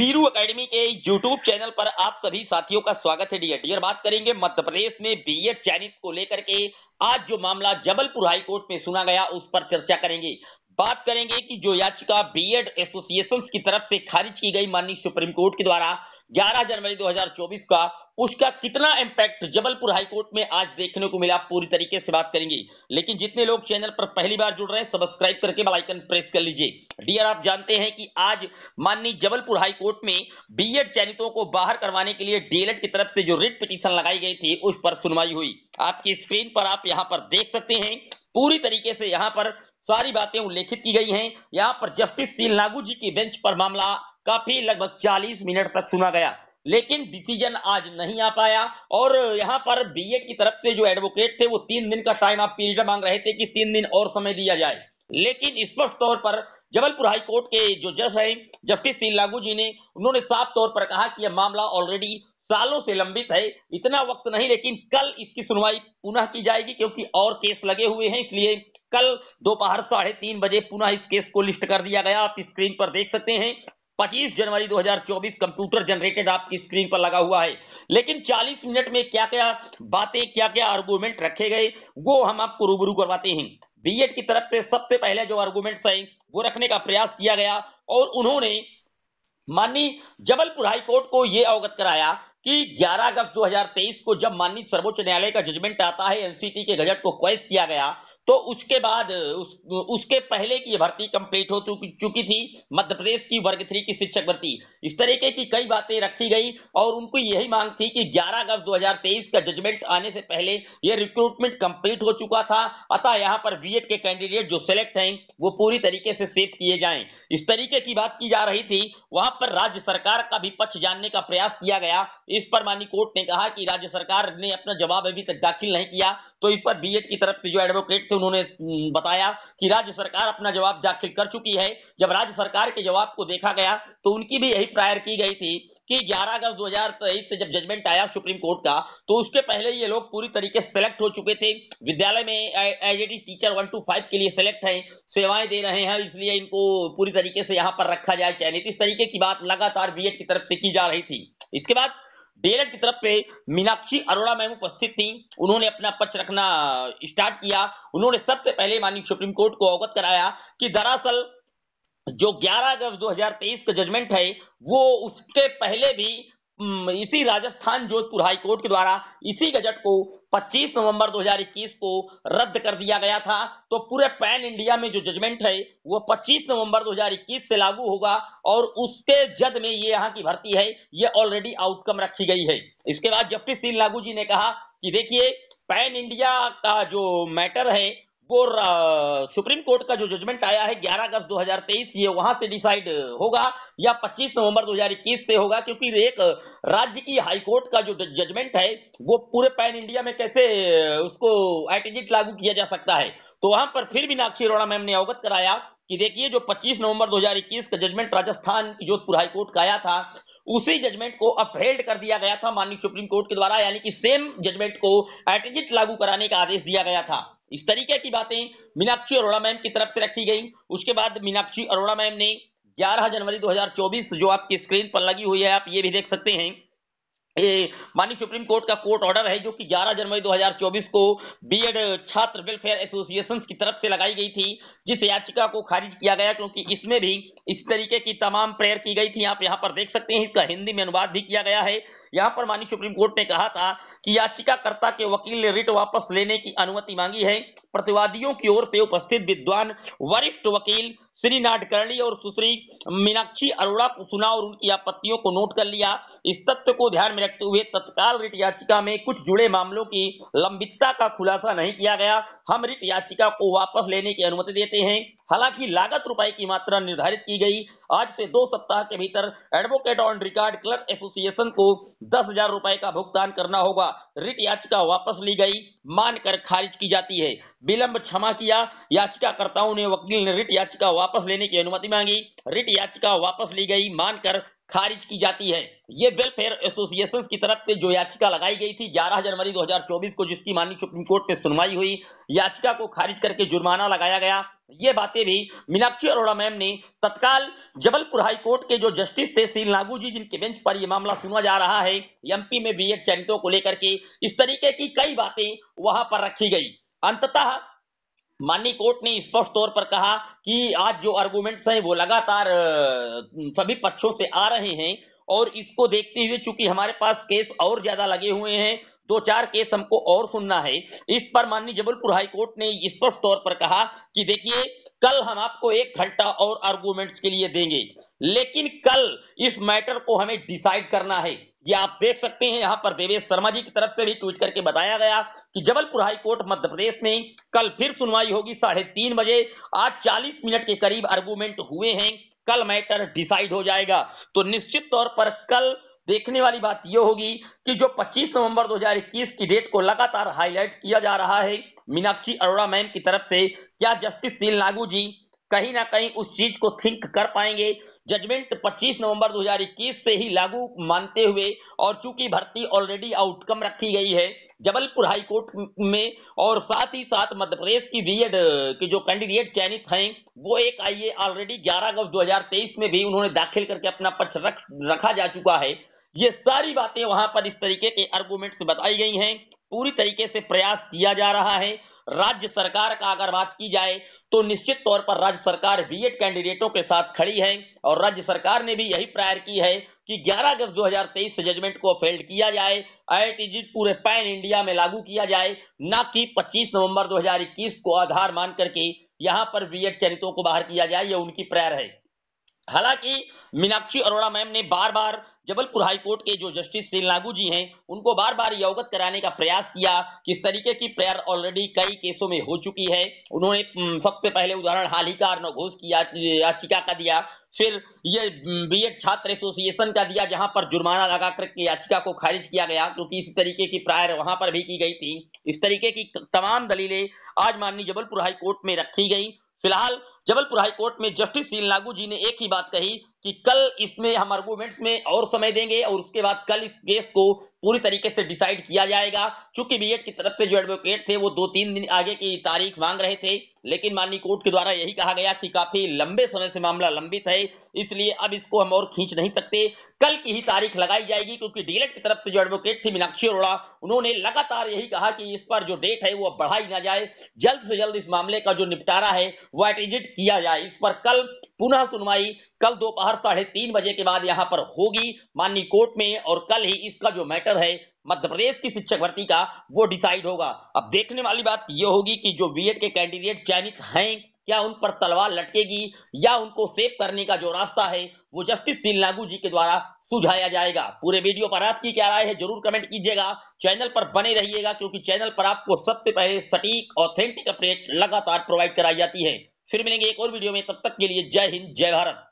Veeru academy के YouTube channel पर आप सभी साथियों का स्वागत है डियर डियर बात करेंगे मध्य प्रदेश में बीएड चयनित को लेकर के आज जो मामला जबलपुर हाई कोर्ट में सुना गया उस पर चर्चा करेंगे बात करेंगे कि जो याचिका बीएड एसोसिएशंस की तरफ से खारिज की गई माननीय सुप्रीम कोर्ट के द्वारा 11 जनवरी 2024 का उसका कितना इंपैक्ट जबलपुर हाईकोर्ट में आज देखने को मिला पूरी तरीके से बात करेंगे लेकिन जितने लोग चैनल पर पहली बार जुड़ रहे हैं सब्सक्राइब करके बेल आइकन प्रेस कर लीजिए डियर आप जानते हैं कि आज माननीय जबलपुर हाईकोर्ट में बीएड चयनितों को बाहर करवाने के लिए डीएलएड की तरफ से जो रिट पिटीशन लगाई गई थी उस पर सुनवाई हुई आपकी स्क्रीन पर आप यहाँ पर देख सकते हैं पूरी तरीके से यहाँ पर सारी बातें उल्लेखित की गई हैं यहाँ पर जस्टिस सी लागू जी की बेंच पर मामला काफी लगभग 40 मिनट तक सुना गया लेकिन डिसीजन आज नहीं आ पाया और यहाँ पर बीएड की तरफ से जो एडवोकेट थे वो तीन दिन का टाइम आप पीरियड मांग रहे थे कि तीन दिन और समय दिया जाए लेकिन स्पष्ट तौर पर जबलपुर हाई कोर्ट के जो जज हैं जस्टिस सी लागू जी ने उन्होंने साफ तौर पर कहा कि यह मामला ऑलरेडी सालों से लंबित है इतना वक्त नहीं लेकिन कल इसकी सुनवाई पुनः की जाएगी क्योंकि और केस लगे हुए हैं इसलिए कल दोपहर साढ़े तीन बजे पुनः इस केस को लिस्ट कर दिया गया आप स्क्रीन पर देख सकते हैं 25 जनवरी 2024 कंप्यूटर जनरेटेड आपकी स्क्रीन पर लगा हुआ है लेकिन 40 मिनट में क्या क्या बातें क्या क्या आर्गूमेंट रखे गए वो हम आपको रूबरू करवाते हैं बी की तरफ से सबसे पहले जो आर्गूमेंट्स हैं वो रखने का प्रयास किया गया और उन्होंने माननीय जबलपुर हाईकोर्ट को यह अवगत कराया कि 11 अगस्त 2023 को जब माननीय सर्वोच्च न्यायालय का जजमेंट आता है एनसीटी के गजट को क्वेश किया गया तो उसके बाद उस, उसके पहले की भर्ती कंप्लीट हो चुकी थी मध्य प्रदेश की वर्ग थ्री की शिक्षक भर्ती इस तरीके की कई बातें रखी गई और उनको यही मांग थी कि 11 अगस्त 2023 का जजमेंट आने से पहले यह रिक्रूटमेंट कंप्लीट हो चुका था अतः यहां पर बी के कैंडिडेट जो सिलेक्ट हैं वो पूरी तरीके से सेव किए जाए इस तरीके की बात की जा रही थी वहां पर राज्य सरकार का भी पक्ष जानने का प्रयास किया गया इस पर मानी कोर्ट ने कहा कि राज्य सरकार ने अपना जवाब अभी तक दाखिल नहीं किया तो इस पर बी की तरफ से जो एडवोकेट थे उन्होंने बताया कि राज्य सरकार अपना जवाब दाखिल कर चुकी है जब राज्य सरकार के जवाब को देखा गया तो उनकी भी यही प्रायर की गई थी कि 11 अगस्त 2023 से जब जजमेंट आया सुप्रीम कोर्ट का तो उसके पहले ये लोग पूरी तरीके से सेलेक्ट हो चुके थे विद्यालय में as at teacher one two five के लिए सेलेक्ट हैं सेवाएं दे रहे हैं इसलिए इनको पूरी तरीके से यहाँ पर रखा जाए चयनित इस तरीके की बात लगातार बी की तरफ से की जा रही थी इसके बाद डीएलएड की तरफ से मीनाक्षी अरोड़ा मैम उपस्थित थी उन्होंने अपना पक्ष रखना स्टार्ट किया उन्होंने सबसे पहले माननीय सुप्रीम कोर्ट को अवगत कराया कि दरअसल जो 11 अगस्त 2023 का जजमेंट है वो उसके पहले भी हम्म, इसी राजस्थान जोधपुर हाईकोर्ट के द्वारा इसी गजट को 25 नवंबर 2021 को रद्द कर दिया गया था तो पूरे पैन इंडिया में जो जजमेंट है वो 25 नवंबर 2021 से लागू होगा और उसके जद में ये यहाँ की भर्ती है ये ऑलरेडी आउटकम रखी गई है इसके बाद जस्टिस सी लागू जी ने कहा कि देखिए पैन इंडिया का जो मैटर है वो सुप्रीम कोर्ट का जो जजमेंट आया है 11 अगस्त 2023 ये वहां से डिसाइड होगा या 25 नवंबर 2021 से होगा क्योंकि एक राज्य की हाई कोर्ट का जो जजमेंट है वो पूरे पैन इंडिया में कैसे उसको एटिजिट लागू किया जा सकता है तो वहां पर फिर भी नाक्षी अरोड़ा मैम ने अवगत कराया कि देखिए जो पच्चीस नवंबर दो का जजमेंट राजस्थान जोधपुर हाईकोर्ट का आया था उसी जजमेंट को अपहेल्ड कर दिया गया था माननीय सुप्रीम कोर्ट के द्वारा यानी कि सेम जजमेंट को एटिजिट लागू कराने का आदेश दिया गया था इस तरीके की बातें मीनाक्षी अरोड़ा मैम की तरफ से रखी गई उसके बाद मीनाक्षी अरोड़ा मैम ने 11 जनवरी 2024 जो आपकी स्क्रीन पर लगी हुई है आप ये भी देख सकते हैं माननीय सुप्रीम कोर्ट का कोर्ट ऑर्डर है जो कि 11 जनवरी 2024 को बीएड छात्र वेलफेयर एसोसिएशंस की तरफ से लगाई गई थी जिस याचिका को खारिज किया गया क्योंकि इसमें भी इस तरीके की तमाम प्रेयर की गई थी आप यहां पर देख सकते हैं इसका हिंदी में अनुवाद भी किया गया है यहां पर माननीय सुप्रीम कोर्ट ने कहा था कि याचिकाकर्ता के वकील ने रिट वापस लेने की अनुमति मांगी है प्रतिवादियों की ओर से उपस्थित विद्वान वरिष्ठ वकील श्री नाटकर्णी और सुश्री मीनाक्षी अरोड़ा को सुना और उनकी आपत्तियों को नोट कर लिया इस तथ्य को ध्यान में रखते हुए तत्काल रिट याचिका में कुछ जुड़े मामलों की लंबितता का खुलासा नहीं किया गया हम रिट याचिका को वापस लेने की अनुमति देते हैं हालांकि लागत रुपए की मात्रा निर्धारित की गई आज से दो सप्ताह के भीतर advocate on record clerk association को दस हजार रुपए का भुगतान करना होगा रिट याचिका वापस ली गई मानकर खारिज की जाती है विलंब क्षमा किया याचिकाकर्ताओं ने वकील ने रिट याचिका वापस लेने की अनुमति मांगी रिट याचिका वापस ली गई मानकर खारिज की जाती है ये वेलफेयर एसोसिएशन की तरफ से जो याचिका लगाई गई थी 11 जनवरी 2024 को जिसकी माननीय सुप्रीम कोर्ट में सुनवाई हुई याचिका को खारिज करके जुर्माना लगाया गया ये बातें भी मीनाक्षी अरोड़ा मैम ने तत्काल जबलपुर हाई कोर्ट के जो जस्टिस थे सील नागू जी जिनके बेंच पर यह मामला सुना जा रहा है एमपी में बीएड चयनितों को लेकर के इस तरीके की कई बातें वहां पर रखी गई अंततः माननीय कोर्ट ने स्पष्ट तौर पर कहा कि आज जो आर्गूमेंट्स हैं वो लगातार सभी पक्षों से आ रहे हैं और इसको देखते हुए चूंकि हमारे पास केस और ज्यादा लगे हुए हैं दो चार केस हमको और सुनना है इस पर माननीय जबलपुर हाईकोर्ट ने स्पष्ट तौर पर कहा कि देखिए कल हम आपको एक घंटा और आर्गूमेंट्स के लिए देंगे लेकिन कल इस मैटर को हमें डिसाइड करना है ये आप देख सकते हैं यहाँ पर देवेश शर्मा जी की तरफ से भी ट्वीट करके बताया गया कि जबलपुर हाई कोर्ट मध्य प्रदेश में कल फिर सुनवाई होगी साढ़े तीन बजे आज 40 मिनट के करीब आर्गूमेंट हुए हैं कल मैटर डिसाइड हो जाएगा तो निश्चित तौर पर कल देखने वाली बात यह होगी कि जो 25 नवंबर 2021 की डेट को लगातार हाईलाइट किया जा रहा है मीनाक्षी अरोड़ा मैम की तरफ से क्या जस्टिस सील नागू जी कहीं ना कहीं उस चीज को थिंक कर पाएंगे जजमेंट 25 नवंबर 2021 से ही लागू मानते हुए और चूंकि भर्ती ऑलरेडी आउटकम रखी गई है जबलपुर हाईकोर्ट में और साथ ही साथ मध्य प्रदेश की बीएड के जो कैंडिडेट चयनित हैं वो एक आई ऑलरेडी 11 अगस्त 2023 में भी उन्होंने दाखिल करके अपना पक्ष रख, रखा जा चुका है ये सारी बातें वहां पर इस तरीके के आर्गूमेंट से बताई गई हैं पूरी तरीके से प्रयास किया जा रहा है राज्य सरकार का अगर बात की जाए तो निश्चित तौर पर राज्य सरकार बीएड कैंडिडेटों के साथ खड़ी है और राज्य सरकार ने भी यही प्रायर की है कि 11 अगस्त 2023 से जजमेंट को फेल्ड किया जाए आई पूरे पैन इंडिया में लागू किया जाए न कि 25 नवंबर 2021 को आधार मान करके यहां पर वीएड चरितों को बाहर किया जाए यह उनकी प्रेयर है हालांकि मीनाक्षी अरोड़ा मैम ने बार बार जबलपुर हाई कोर्ट के जो जस्टिस से लागू जी हैं उनको बार बार ये अवगत कराने का प्रयास किया कि इस तरीके की प्रेयर ऑलरेडी कई केसों में हो चुकी है उन्होंने सबसे पहले उदाहरण हाल ही का अर्णव घोष की याचिका का दिया फिर ये बी छात्र एसोसिएशन का दिया जहां पर जुर्माना लगा करके याचिका को खारिज किया गया क्योंकि इस तरीके की प्रायर वहां पर भी की गई थी इस तरीके की तमाम दलीलें आज माननीय जबलपुर हाई कोर्ट में रखी गई फिलहाल जबलपुर हाईकोर्ट में जस्टिस सील लागू जी ने एक ही बात कही कि कल इसमें हम आर्गूमेंट्स में और समय देंगे और उसके बाद कल इस केस को पूरी तरीके से डिसाइड किया जाएगा चूंकि बीएड की तरफ से जो एडवोकेट थे वो दो तीन दिन आगे की तारीख मांग रहे थे लेकिन माननीय कोर्ट के द्वारा यही कहा गया कि काफी लंबे समय से मामला लंबित है इसलिए अब इसको हम और खींच नहीं सकते कल की ही तारीख लगाई जाएगी क्योंकि डीएलएड की तरफ से जो एडवोकेट थे मीनाक्षी अरोड़ा उन्होंने लगातार यही कहा कि इस पर जो डेट है वो बढ़ाई ना जाए जल्द से जल्द इस मामले का जो निपटारा है वो एटिजिट किया जाए इस पर कल पुनः सुनवाई कल दोपहर साढ़े तीन बजे के बाद यहाँ पर होगी माननीय कोर्ट में और कल ही इसका जो मैटर है मध्य प्रदेश की शिक्षक भर्ती का वो डिसाइड होगा अब देखने वाली बात यह होगी कि जो बी के कैंडिडेट चयनित हैं क्या उन पर तलवार लटकेगी या उनको सेव करने का जो रास्ता है वो जस्टिस सील लागू जी के द्वारा सुझाया जाएगा पूरे वीडियो पर आपकी क्या राय है जरूर कमेंट कीजिएगा चैनल पर बने रहिएगा क्योंकि चैनल पर आपको सबसे पहले सटीक ऑथेंटिक अपडेट लगातार प्रोवाइड कराई जाती है फिर मिलेंगे एक और वीडियो में तब तक के लिए जय हिंद जय भारत